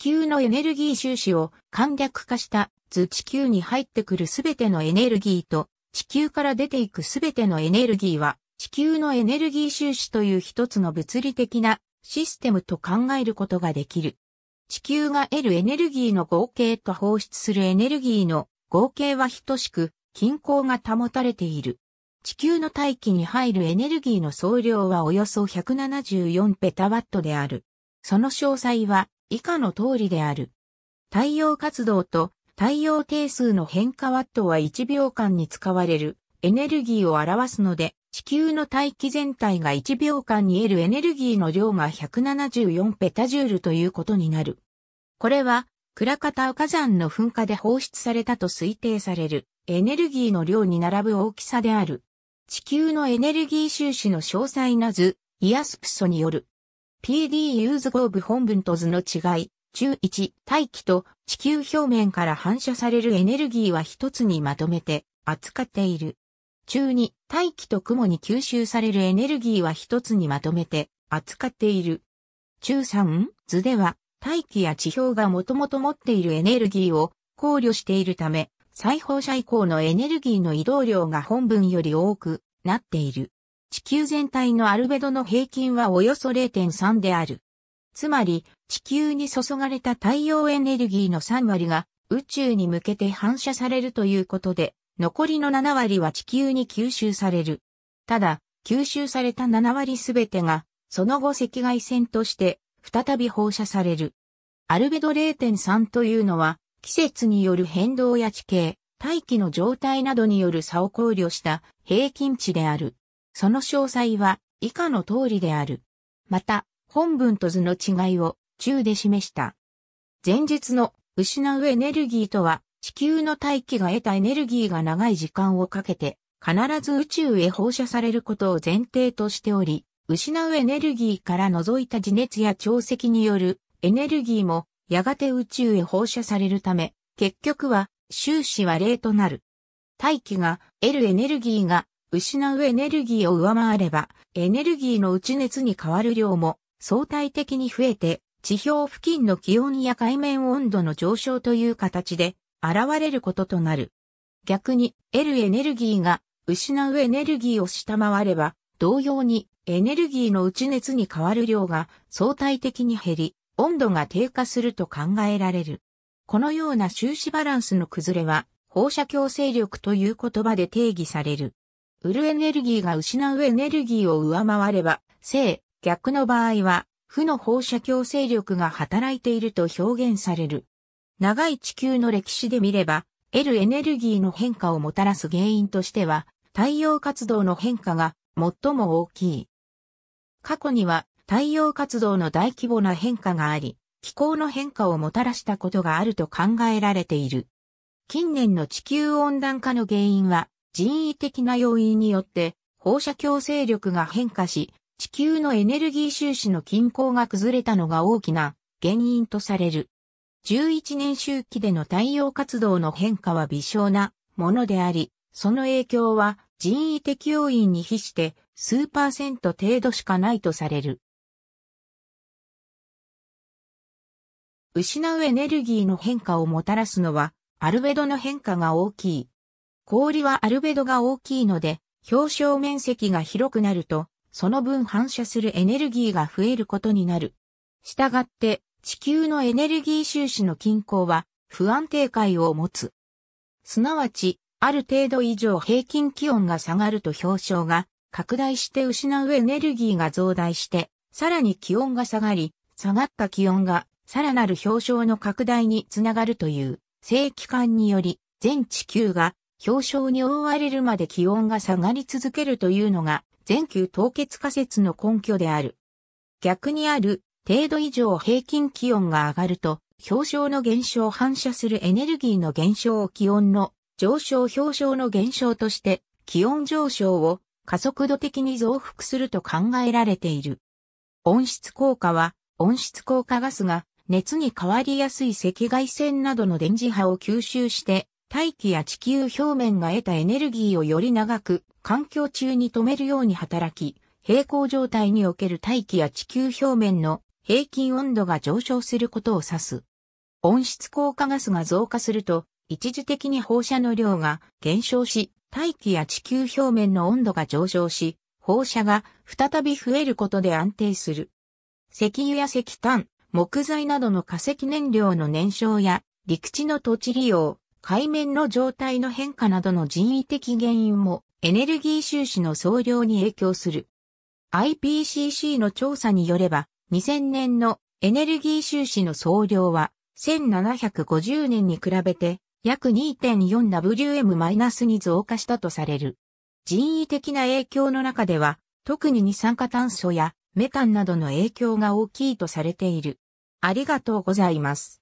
球のエネルギー収支を簡略化した図地球に入ってくるすべてのエネルギーと地球から出ていくすべてのエネルギーは地球のエネルギー収支という一つの物理的なシステムと考えることができる。地球が得るエネルギーの合計と放出するエネルギーの合計は等しく均衡が保たれている。地球の大気に入るエネルギーの総量はおよそ174ペタワットである。その詳細は以下の通りである。太陽活動と太陽定数の変化ワットは1秒間に使われるエネルギーを表すので、地球の大気全体が1秒間に得るエネルギーの量が174ペタジュールということになる。これは、クラカタ火山の噴火で放出されたと推定されるエネルギーの量に並ぶ大きさである。地球のエネルギー収支の詳細な図、イアスプソによる PD ユーズーブ本文と図の違い。中1、大気と地球表面から反射されるエネルギーは一つにまとめて扱っている。中2、大気と雲に吸収されるエネルギーは一つにまとめて扱っている。中3、図では大気や地表がもともと持っているエネルギーを考慮しているため、再放射以降のエネルギーの移動量が本文より多くなっている。地球全体のアルベドの平均はおよそ0.3である。つまり、地球に注がれた太陽エネルギーの3割が宇宙に向けて反射されるということで、残りの7割は地球に吸収される。ただ、吸収された7割すべてが、その後赤外線として再び放射される。アルベド0.3というのは、季節による変動や地形、大気の状態などによる差を考慮した平均値である。その詳細は以下の通りである。また、本文と図の違いを中で示した。前述の失うエネルギーとは、地球の大気が得たエネルギーが長い時間をかけて、必ず宇宙へ放射されることを前提としており、失うエネルギーから除いた地熱や潮汐によるエネルギーもやがて宇宙へ放射されるため、結局は終始は零となる。大気が得るエネルギーが失うエネルギーを上回れば、エネルギーの内熱に変わる量も相対的に増えて、地表付近の気温や海面温度の上昇という形で現れることとなる。逆に、得るエネルギーが失うエネルギーを下回れば、同様にエネルギーの内熱に変わる量が相対的に減り、温度が低下すると考えられる。このような収支バランスの崩れは、放射強制力という言葉で定義される。売るエネルギーが失うエネルギーを上回れば、正、逆の場合は、負の放射強制力が働いていると表現される。長い地球の歴史で見れば、得るエネルギーの変化をもたらす原因としては、太陽活動の変化が最も大きい。過去には太陽活動の大規模な変化があり、気候の変化をもたらしたことがあると考えられている。近年の地球温暖化の原因は、人為的な要因によって放射強制力が変化し、地球のエネルギー収支の均衡が崩れたのが大きな原因とされる。11年周期での太陽活動の変化は微小なものであり、その影響は人為的要因に比して数パーセント程度しかないとされる。失うエネルギーの変化をもたらすのは、アルベドの変化が大きい氷はアルベドが大きいので、表彰面積が広くなると、その分反射するエネルギーが増えることになる。したがって、地球のエネルギー収支の均衡は不安定界を持つ。すなわち、ある程度以上平均気温が下がると氷床が拡大して失うエネルギーが増大して、さらに気温が下がり、下がった気温がさらなる氷床の拡大につながるという正規管により全地球が氷床に覆われるまで気温が下がり続けるというのが全球凍結仮説の根拠である。逆にある程度以上平均気温が上がると氷床の減少を反射するエネルギーの減少を気温の上昇氷床の減少として気温上昇を加速度的に増幅すると考えられている。温室効果は温室効果ガスが熱に変わりやすい赤外線などの電磁波を吸収して大気や地球表面が得たエネルギーをより長く環境中に止めるように働き、平行状態における大気や地球表面の平均温度が上昇することを指す。温室効果ガスが増加すると、一時的に放射の量が減少し、大気や地球表面の温度が上昇し、放射が再び増えることで安定する。石油や石炭、木材などの化石燃料の燃焼や陸地の土地利用、海面の状態の変化などの人為的原因もエネルギー収支の総量に影響する。IPCC の調査によれば、2000年のエネルギー収支の総量は、1750年に比べて約 2.4WM- に増加したとされる。人為的な影響の中では、特に二酸化炭素やメタンなどの影響が大きいとされている。ありがとうございます。